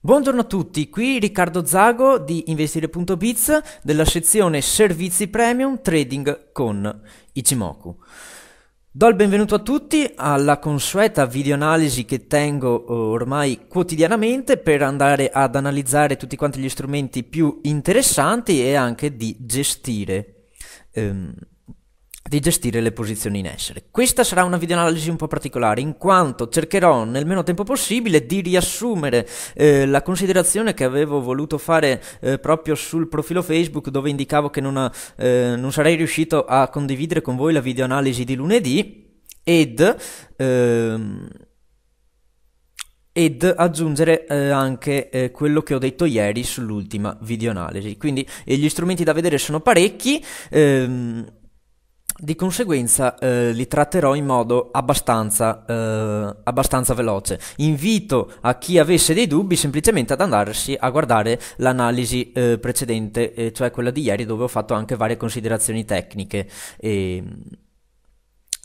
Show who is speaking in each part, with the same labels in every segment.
Speaker 1: Buongiorno a tutti, qui Riccardo Zago di investire.biz della sezione Servizi Premium Trading con Ichimoku. Do il benvenuto a tutti alla consueta videoanalisi che tengo eh, ormai quotidianamente per andare ad analizzare tutti quanti gli strumenti più interessanti e anche di gestire. Ehm, di gestire le posizioni in essere. Questa sarà una videoanalisi un po' particolare, in quanto cercherò nel meno tempo possibile di riassumere eh, la considerazione che avevo voluto fare eh, proprio sul profilo Facebook dove indicavo che non, eh, non sarei riuscito a condividere con voi la videoanalisi di lunedì ed... Ehm, ed aggiungere eh, anche eh, quello che ho detto ieri sull'ultima videoanalisi. Quindi eh, gli strumenti da vedere sono parecchi. Ehm, di conseguenza eh, li tratterò in modo abbastanza, eh, abbastanza, veloce. Invito a chi avesse dei dubbi semplicemente ad andarsi a guardare l'analisi eh, precedente, cioè quella di ieri dove ho fatto anche varie considerazioni tecniche e,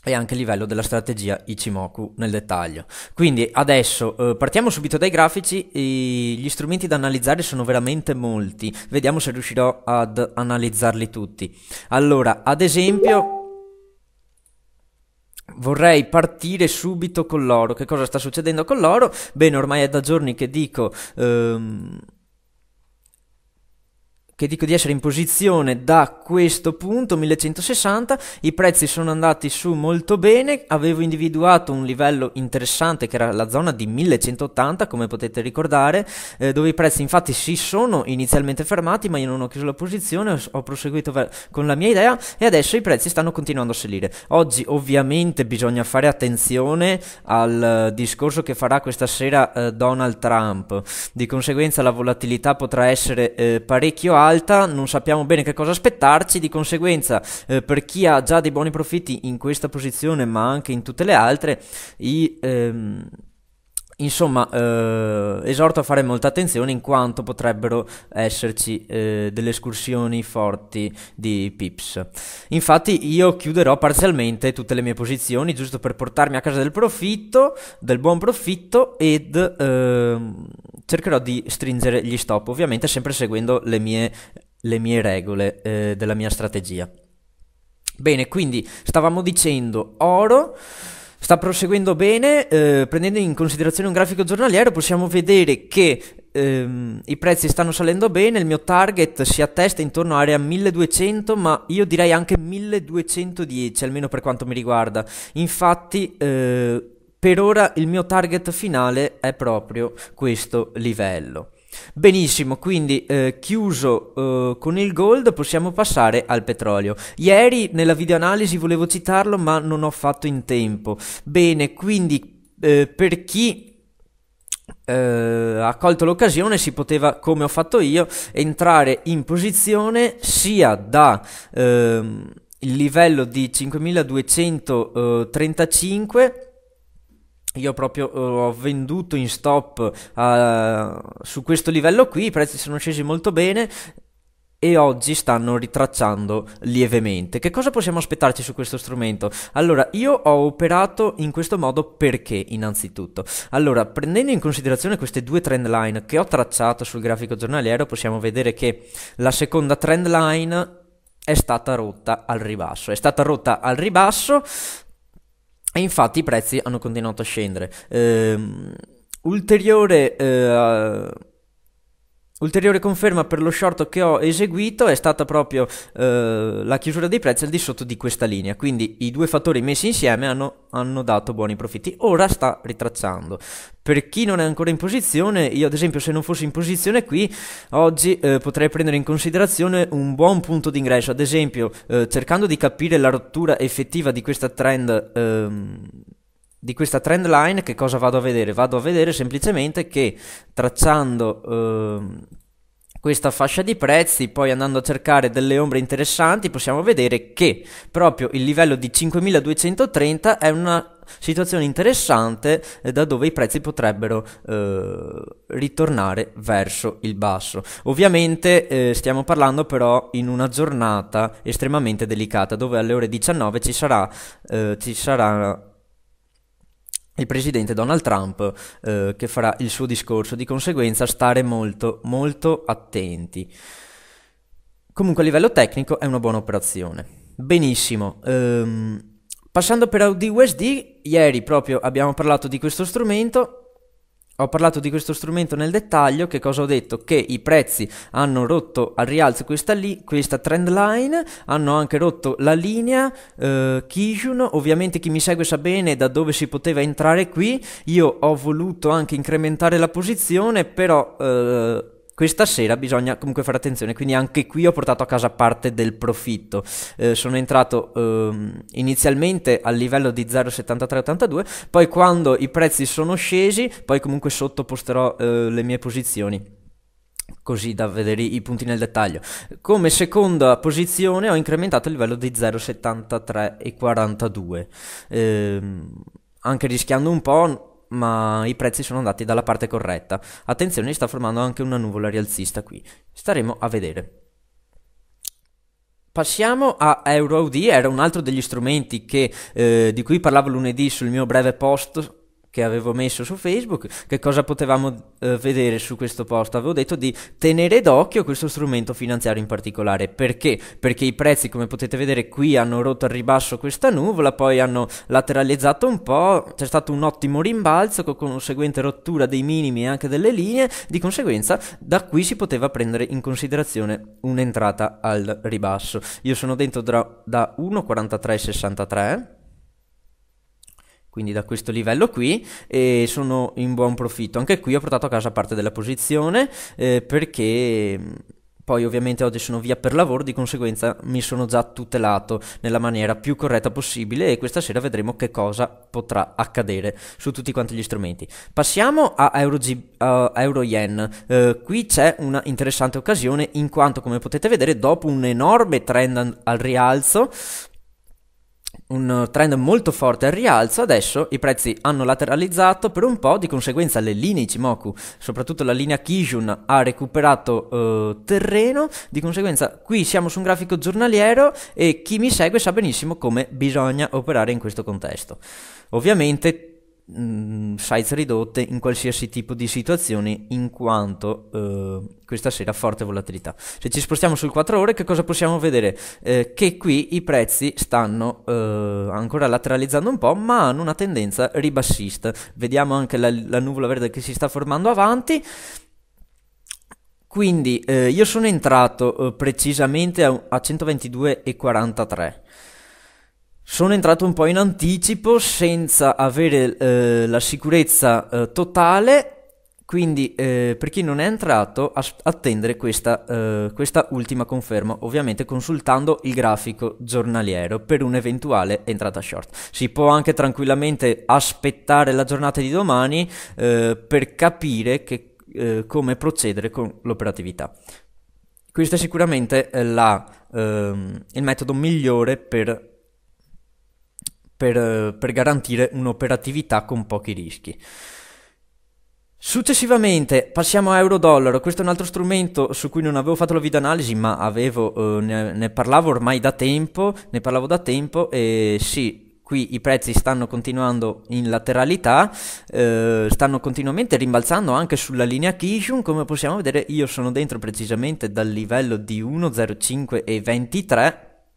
Speaker 1: e anche il livello della strategia Ichimoku nel dettaglio. Quindi adesso eh, partiamo subito dai grafici, gli strumenti da analizzare sono veramente molti, vediamo se riuscirò ad analizzarli tutti. Allora, ad esempio... Vorrei partire subito con l'oro. Che cosa sta succedendo con l'oro? Bene, ormai è da giorni che dico. Ehm, che dico di essere in posizione da questo punto 1160 i prezzi sono andati su molto bene avevo individuato un livello interessante che era la zona di 1180 come potete ricordare eh, dove i prezzi infatti si sono inizialmente fermati ma io non ho chiuso la posizione ho, proseguito con la mia idea e adesso i prezzi stanno continuando a salire oggi ovviamente bisogna fare attenzione al eh, discorso che farà questa sera uh, Donald Trump di conseguenza la volatilità potrà essere uh, parecchio alta alta, non sappiamo bene che cosa aspettarci, di conseguenza eh, per chi ha già dei buoni profitti in questa posizione ma anche in tutte le altre, i... Ehm, Insomma, eh, esorto a fare molta attenzione in quanto potrebbero esserci eh, delle escursioni forti di pips. Infatti io chiuderò parzialmente tutte le mie posizioni giusto per portarmi a casa del profitto, del buon profitto ed eh, cercherò di stringere gli stop, ovviamente sempre seguendo le mie, le mie regole eh, della mia strategia. Bene, quindi stavamo dicendo oro Sta proseguendo bene, eh, prendendo in considerazione un grafico giornaliero possiamo vedere che ehm, i prezzi stanno salendo bene, il mio target si attesta intorno all'area 1200 ma io direi anche 1210 almeno per quanto mi riguarda, infatti eh, per ora il mio target finale è proprio questo livello. Benissimo, quindi eh, chiuso eh, con il gold possiamo passare al petrolio. Ieri nella videoanalisi volevo citarlo ma non ho fatto in tempo. Bene, quindi eh, per chi eh, ha colto l'occasione si poteva, come ho fatto io, entrare in posizione sia da... Ehm, il livello di 5235 io proprio eh, ho venduto in stop uh, su questo livello qui, i prezzi sono scesi molto bene e oggi stanno ritracciando lievemente. Che cosa possiamo aspettarci su questo strumento? Allora, io ho operato in questo modo perché innanzitutto? Allora, prendendo in considerazione queste due trend line che ho tracciato sul grafico giornaliero, possiamo vedere che la seconda trend line è stata rotta al ribasso. È stata rotta al ribasso e infatti i prezzi hanno continuato a scendere. Ehm, ulteriore... Eh, Ulteriore conferma per lo short che ho eseguito è stata proprio eh, la chiusura dei prezzi al di sotto di questa linea, quindi i due fattori messi insieme hanno, hanno, dato buoni profitti. Ora sta ritracciando. Per chi non è ancora in posizione, io ad esempio se non fossi in posizione qui, oggi eh, potrei prendere in considerazione un buon punto d'ingresso, ad esempio eh, cercando di capire la rottura effettiva di questa trend. Ehm, di questa trend line che cosa vado a vedere? Vado a vedere semplicemente che tracciando eh, questa fascia di prezzi, poi andando a cercare delle ombre interessanti, possiamo vedere che proprio il livello di 5230 è una situazione interessante eh, da dove i prezzi potrebbero eh, ritornare verso il basso. Ovviamente eh, stiamo parlando però in una giornata estremamente delicata dove alle ore 19 ci sarà, eh, ci sarà il presidente Donald Trump eh, che farà il suo discorso, di conseguenza stare molto, molto attenti. Comunque a livello tecnico è una buona operazione. Benissimo. Ehm, passando per AUD USD, ieri proprio abbiamo parlato di questo strumento, ho parlato di questo strumento nel dettaglio, che cosa ho detto? Che i prezzi hanno rotto al rialzo questa, li- questa trend line, hanno anche rotto la linea eh, Kijun, ovviamente chi mi segue sa bene da dove si poteva entrare qui, io ho voluto anche incrementare la posizione, però... Eh, questa sera bisogna comunque fare attenzione, quindi anche qui ho portato a casa parte del profitto. Eh, sono entrato ehm, inizialmente al livello di 0,7382, poi quando i prezzi sono scesi, poi comunque sotto posterò eh, le mie posizioni così da vedere i punti nel dettaglio. Come seconda posizione ho incrementato il livello di 0,73 e 42. Ehm, anche rischiando un po', ma i prezzi sono andati dalla parte corretta. Attenzione, sta formando anche una nuvola rialzista qui. Staremo a vedere. Passiamo a EuroD, era un altro degli strumenti che, eh, di cui parlavo lunedì sul mio breve post che avevo messo su Facebook, che cosa potevamo eh, vedere su questo post? Avevo detto di tenere d'occhio questo strumento finanziario in particolare. Perché? Perché i prezzi, come potete vedere qui, hanno rotto al ribasso questa nuvola, poi hanno lateralizzato un po', c'è stato un ottimo rimbalzo con conseguente rottura dei minimi e anche delle linee, di conseguenza da qui si poteva prendere in considerazione un'entrata al ribasso. Io sono dentro da, da 1,4363 quindi da questo livello qui e sono in buon profitto. Anche qui ho portato a casa parte della posizione eh, perché mm, poi ovviamente oggi sono via per lavoro, di conseguenza mi sono già tutelato nella maniera più corretta possibile e questa sera vedremo che cosa potrà accadere su tutti quanti gli strumenti. Passiamo a Euro, G, uh, Euro Yen, uh, qui c'è una interessante occasione in quanto come potete vedere dopo un enorme trend al rialzo un eh, trend molto forte al rialzo, adesso i prezzi hanno lateralizzato per un po', di conseguenza le linee Ichimoku, soprattutto la linea Kijun, ha recuperato eh, terreno, di conseguenza qui siamo su un grafico giornaliero e chi mi segue sa benissimo come bisogna operare in questo contesto. Ovviamente mh, mm, size ridotte in qualsiasi tipo di situazione in quanto eh, questa sera forte volatilità se ci spostiamo sul 4 ore che cosa possiamo vedere eh, che qui i prezzi stanno eh, ancora lateralizzando un po' ma hanno una tendenza ribassista vediamo anche la, la nuvola verde che si sta formando avanti quindi eh, io sono entrato eh, precisamente a, a 122,43 sono entrato un po' in anticipo senza avere eh, la sicurezza eh, totale, quindi eh, per chi non è entrato as- attendere questa, eh, questa ultima conferma, ovviamente consultando il grafico giornaliero per un'eventuale entrata short. Si può anche tranquillamente aspettare la giornata di domani eh, per capire che, eh, come procedere con l'operatività. Questo è sicuramente la, ehm, il metodo migliore per per, eh, per garantire un'operatività con pochi rischi. Successivamente passiamo a euro-dollaro, questo è un altro strumento su cui non avevo fatto la video analisi ma avevo, eh, ne, ne, parlavo ormai da tempo, ne parlavo da tempo e sì, qui i prezzi stanno continuando in lateralità, eh, stanno continuamente rimbalzando anche sulla linea Kishun, come possiamo vedere io sono dentro precisamente dal livello di 1,05 e 23,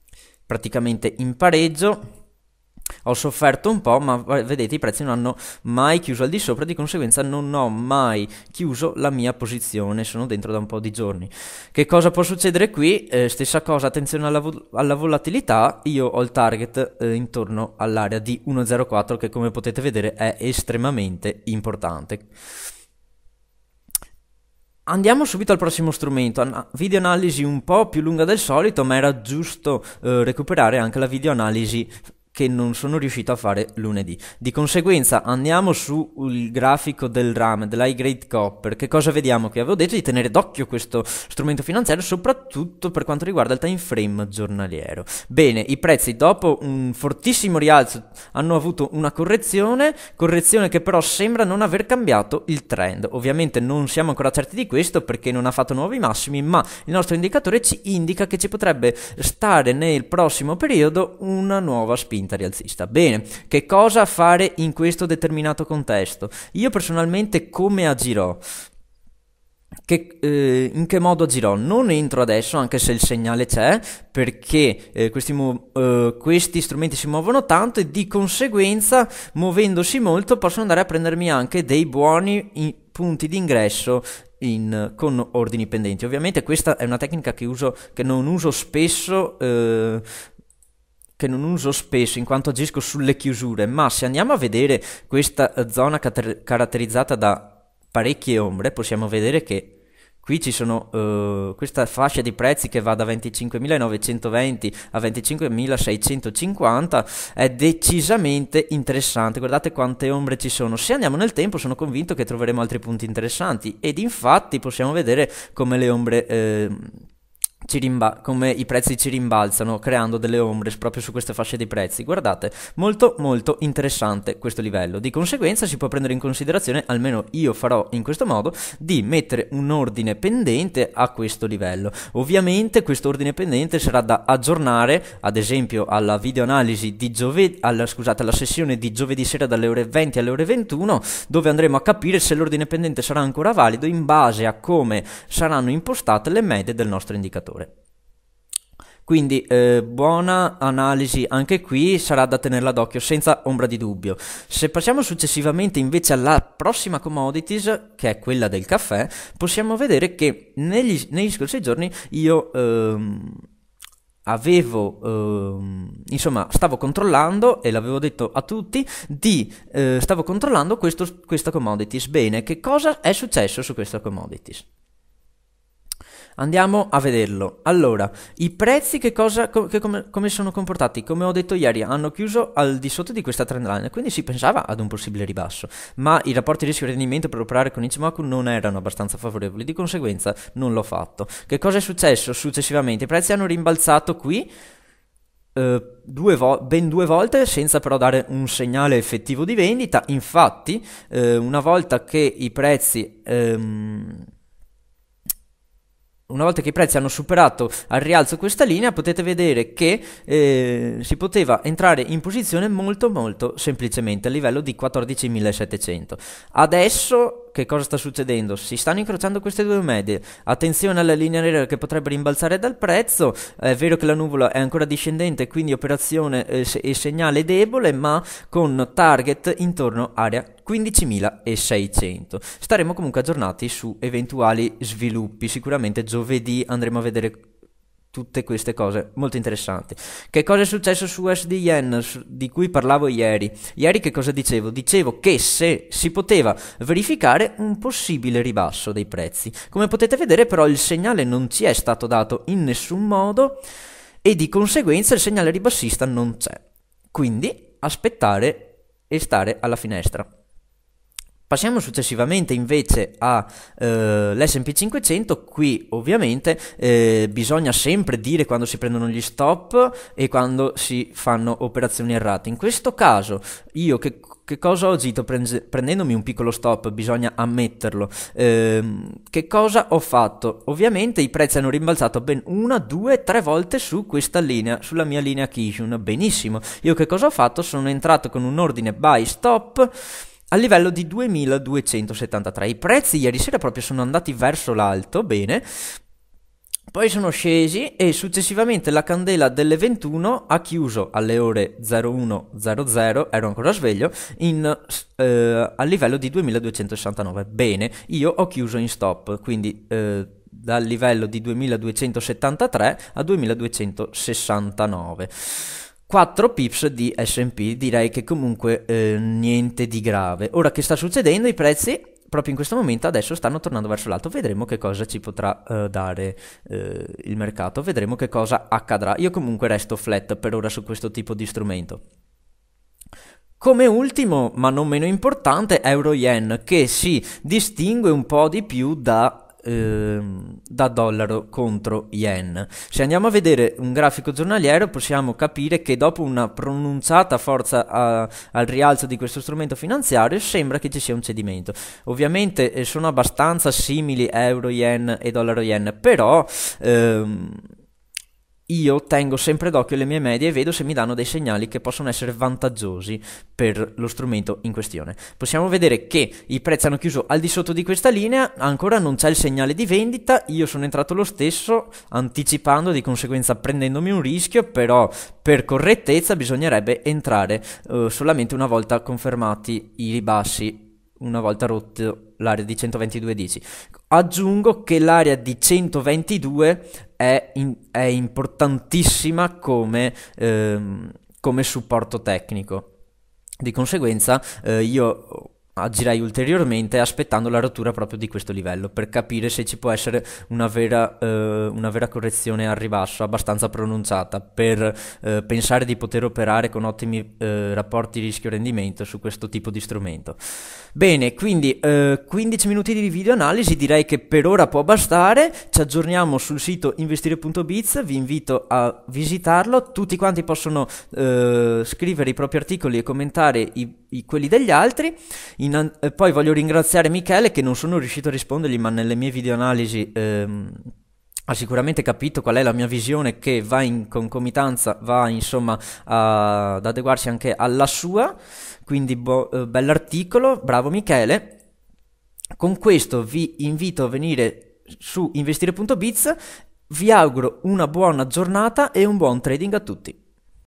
Speaker 1: praticamente in pareggio, ho sofferto un po', ma vedete i prezzi non hanno mai chiuso al di sopra, di conseguenza non ho mai chiuso la mia posizione, sono dentro da un po' di giorni. Che cosa può succedere qui? Eh, stessa cosa, attenzione alla, vo- alla, volatilità, io ho il target eh, intorno all'area di 1.04 che come potete vedere è estremamente importante. Andiamo subito al prossimo strumento, una video analisi un po' più lunga del solito, ma era giusto eh, recuperare anche la video analisi che non sono riuscito a fare lunedì. Di conseguenza andiamo sul grafico del RAM, dell'high grade copper, che cosa vediamo qui? Avevo detto di tenere d'occhio questo strumento finanziario soprattutto per quanto riguarda il time frame giornaliero. Bene, i prezzi dopo un fortissimo rialzo hanno avuto una correzione, correzione che però sembra non aver cambiato il trend. Ovviamente non siamo ancora certi di questo perché non ha fatto nuovi massimi, ma il nostro indicatore ci indica che ci potrebbe stare nel prossimo periodo una nuova spinta spinta rialzista. Bene, che cosa fare in questo determinato contesto? Io personalmente come agirò? Che, eh, in che modo agirò? Non entro adesso, anche se il segnale c'è, perché eh, questi, eh, questi, strumenti si muovono tanto e di conseguenza, muovendosi molto, posso andare a prendermi anche dei buoni punti d'ingresso in, con ordini pendenti. Ovviamente questa è una tecnica che, uso, che non uso spesso eh, che non uso spesso in quanto agisco sulle chiusure, ma se andiamo a vedere questa eh, zona cat- caratterizzata da parecchie ombre, possiamo vedere che Qui ci sono uh, questa fascia di prezzi che va da 25.920 a 25.650 è decisamente interessante. Guardate quante ombre ci sono. Se andiamo nel tempo sono convinto che troveremo altri punti interessanti ed infatti possiamo vedere come le ombre eh, Rimba- come i prezzi ci rimbalzano creando delle ombre proprio su queste fasce dei prezzi. Guardate, molto molto interessante questo livello. Di conseguenza si può prendere in considerazione, almeno io farò in questo modo, di mettere un ordine pendente a questo livello. Ovviamente questo ordine pendente sarà da aggiornare, ad esempio alla videoanalisi di giovedì, alla, scusate, alla sessione di giovedì sera dalle ore 20 alle ore 21, dove andremo a capire se l'ordine pendente sarà ancora valido in base a come saranno impostate le medie del nostro indicatore. Quindi eh, buona analisi anche qui, sarà da tenerla d'occhio senza ombra di dubbio. Se passiamo successivamente invece alla prossima commodities, che è quella del caffè, possiamo vedere che negli, negli scorsi giorni io... Ehm, avevo ehm, insomma stavo controllando e l'avevo detto a tutti di eh, stavo controllando questo, questa commodities bene che cosa è successo su questa commodities Andiamo a vederlo. Allora, i prezzi che cosa, co- che come, come, sono comportati? Come ho detto ieri, hanno chiuso al di sotto di questa trend line, quindi si pensava ad un possibile ribasso, ma i rapporti rischio-rendimento per operare con Ichimaku non erano abbastanza favorevoli, di conseguenza non l'ho fatto. Che cosa è successo successivamente? I prezzi hanno rimbalzato qui. Eh, Due vo- ben due volte senza però dare un segnale effettivo di vendita infatti eh, una volta che i prezzi ehm, una volta che i prezzi hanno superato al rialzo questa linea potete vedere che eh, si poteva entrare in posizione molto molto semplicemente a livello di 14.700 adesso che cosa sta succedendo si stanno incrociando queste due medie attenzione alla linea nera che potrebbe rimbalzare dal prezzo è vero che la nuvola è ancora discendente quindi operazione eh, e segnale debole ma con target intorno area 15.600. Staremo comunque aggiornati su eventuali sviluppi, sicuramente giovedì andremo a vedere tutte queste cose molto interessanti. Che cosa è successo su USD Yen su, di cui parlavo ieri? Ieri che cosa dicevo? Dicevo che se si poteva verificare un possibile ribasso dei prezzi. Come potete vedere però il segnale non ci è stato dato in nessun modo e di conseguenza il segnale ribassista non c'è. Quindi aspettare e stare alla finestra. Passiamo successivamente invece all'SP eh, 500, qui ovviamente eh, bisogna sempre dire quando si prendono gli stop e quando si fanno operazioni errate. In questo caso io che, che cosa ho agito prendendomi un piccolo stop, bisogna ammetterlo. Eh, che cosa ho fatto? Ovviamente i prezzi hanno rimbalzato ben una, due, tre volte su questa linea, sulla mia linea Kishun, benissimo. Io che cosa ho fatto? Sono entrato con un ordine buy stop a livello di 2273. I prezzi ieri sera proprio sono andati verso l'alto, bene, poi sono scesi e successivamente la candela delle 21 ha chiuso alle ore 01.00, ero ancora sveglio, in, eh, a livello di 2269. Bene, io ho chiuso in stop, quindi eh, dal livello di 2273 a 2269. 4 pips di SP, direi che comunque eh, niente di grave. Ora che sta succedendo? I prezzi proprio in questo momento adesso stanno tornando verso l'alto, vedremo che cosa ci potrà eh, dare eh, il mercato, vedremo che cosa accadrà. Io comunque resto flat per ora su questo tipo di strumento. Come ultimo, ma non meno importante, Euro Yen che si distingue un po' di più da eh, da dollaro contro yen. Se andiamo a vedere un grafico giornaliero possiamo capire che dopo una pronunciata forza a, al rialzo di questo strumento finanziario sembra che ci sia un cedimento. Ovviamente eh, sono abbastanza simili euro yen e dollaro yen, però... Ehm, io tengo sempre d'occhio le mie medie e vedo se mi danno dei segnali che possono essere vantaggiosi per lo strumento in questione. Possiamo vedere che i prezzi hanno chiuso al di sotto di questa linea, ancora non c'è il segnale di vendita, io sono entrato lo stesso anticipando, di conseguenza prendendomi un rischio, però per correttezza bisognerebbe entrare eh, solamente una volta confermati i ribassi una volta rotto l'area di 122,10 Aggiungo che l'area di 122 è, in, è importantissima come, ehm, come supporto tecnico. Di conseguenza eh, io agirei ulteriormente aspettando la rottura proprio di questo livello per capire se ci può essere una vera, eh, una vera correzione al ribasso abbastanza pronunciata per eh, pensare di poter operare con ottimi eh, rapporti rischio-rendimento su questo tipo di strumento. Bene, quindi 15 eh, minuti di video analisi direi che per ora può bastare, ci aggiorniamo sul sito investire.biz, vi invito a visitarlo, tutti quanti possono eh, scrivere i propri articoli e commentare i i, quelli degli altri. In, eh, poi voglio ringraziare Michele che non sono riuscito a rispondergli, ma nelle mie videoanalisi ehm, ha sicuramente capito qual è la mia visione che va in concomitanza, va insomma a, ad adeguarsi anche alla sua. Quindi bo- eh, bell'articolo, bravo Michele. Con questo vi invito a venire su investire.biz. Vi auguro una buona giornata e un buon trading a tutti.